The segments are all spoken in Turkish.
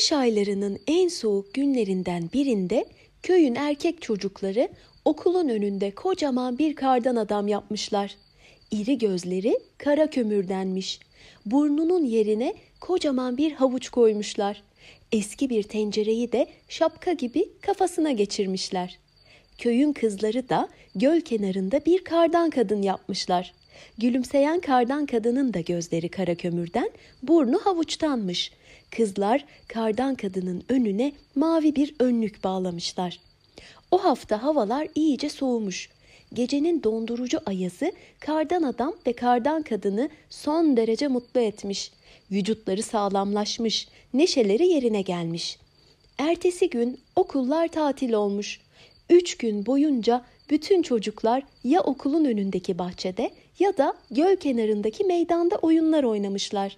Kış aylarının en soğuk günlerinden birinde köyün erkek çocukları okulun önünde kocaman bir kardan adam yapmışlar. İri gözleri kara kömürdenmiş. Burnunun yerine kocaman bir havuç koymuşlar. Eski bir tencereyi de şapka gibi kafasına geçirmişler. Köyün kızları da göl kenarında bir kardan kadın yapmışlar. Gülümseyen kardan kadının da gözleri kara kömürden, burnu havuçtanmış. Kızlar kardan kadının önüne mavi bir önlük bağlamışlar. O hafta havalar iyice soğumuş. Gecenin dondurucu ayazı kardan adam ve kardan kadını son derece mutlu etmiş. Vücutları sağlamlaşmış, neşeleri yerine gelmiş. Ertesi gün okullar tatil olmuş. Üç gün boyunca bütün çocuklar ya okulun önündeki bahçede ya da göl kenarındaki meydanda oyunlar oynamışlar.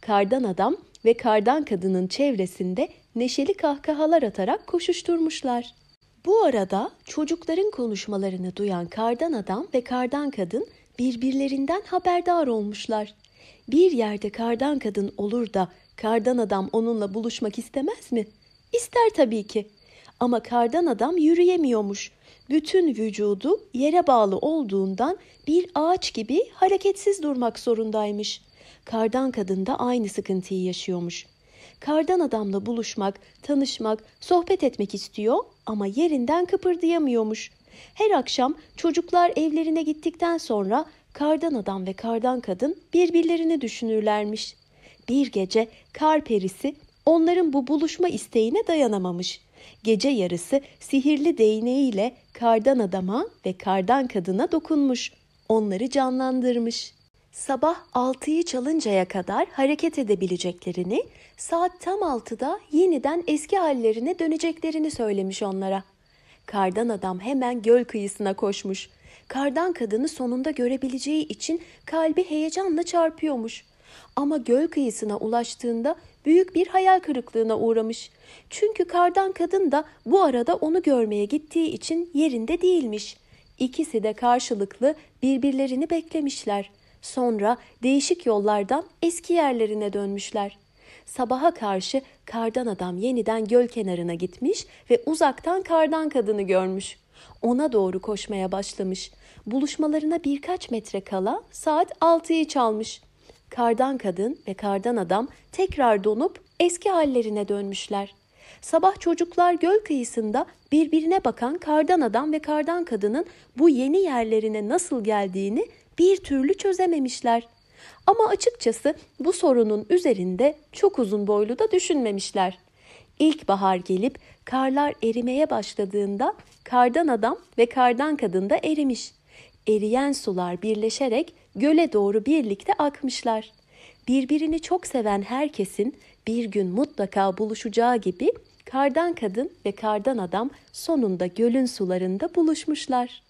Kardan adam ve kardan kadının çevresinde neşeli kahkahalar atarak koşuşturmuşlar. Bu arada çocukların konuşmalarını duyan kardan adam ve kardan kadın birbirlerinden haberdar olmuşlar. Bir yerde kardan kadın olur da kardan adam onunla buluşmak istemez mi? İster tabii ki. Ama kardan adam yürüyemiyormuş. Bütün vücudu yere bağlı olduğundan bir ağaç gibi hareketsiz durmak zorundaymış. Kardan kadın da aynı sıkıntıyı yaşıyormuş. Kardan adamla buluşmak, tanışmak, sohbet etmek istiyor ama yerinden kıpırdayamıyormuş. Her akşam çocuklar evlerine gittikten sonra kardan adam ve kardan kadın birbirlerini düşünürlermiş. Bir gece kar perisi onların bu buluşma isteğine dayanamamış. Gece yarısı sihirli değneğiyle kardan adama ve kardan kadına dokunmuş. Onları canlandırmış. Sabah 6'yı çalıncaya kadar hareket edebileceklerini, saat tam 6'da yeniden eski hallerine döneceklerini söylemiş onlara. Kardan adam hemen göl kıyısına koşmuş. Kardan kadını sonunda görebileceği için kalbi heyecanla çarpıyormuş. Ama göl kıyısına ulaştığında büyük bir hayal kırıklığına uğramış. Çünkü kardan kadın da bu arada onu görmeye gittiği için yerinde değilmiş. İkisi de karşılıklı birbirlerini beklemişler. Sonra değişik yollardan eski yerlerine dönmüşler. Sabaha karşı kardan adam yeniden göl kenarına gitmiş ve uzaktan kardan kadını görmüş. Ona doğru koşmaya başlamış. Buluşmalarına birkaç metre kala saat 6'yı çalmış. Kardan kadın ve kardan adam tekrar donup eski hallerine dönmüşler. Sabah çocuklar göl kıyısında birbirine bakan kardan adam ve kardan kadının bu yeni yerlerine nasıl geldiğini bir türlü çözememişler. Ama açıkçası bu sorunun üzerinde çok uzun boylu da düşünmemişler. İlkbahar gelip karlar erimeye başladığında kardan adam ve kardan kadın da erimiş. Eriyen sular birleşerek göle doğru birlikte akmışlar. Birbirini çok seven herkesin bir gün mutlaka buluşacağı gibi kardan kadın ve kardan adam sonunda gölün sularında buluşmuşlar.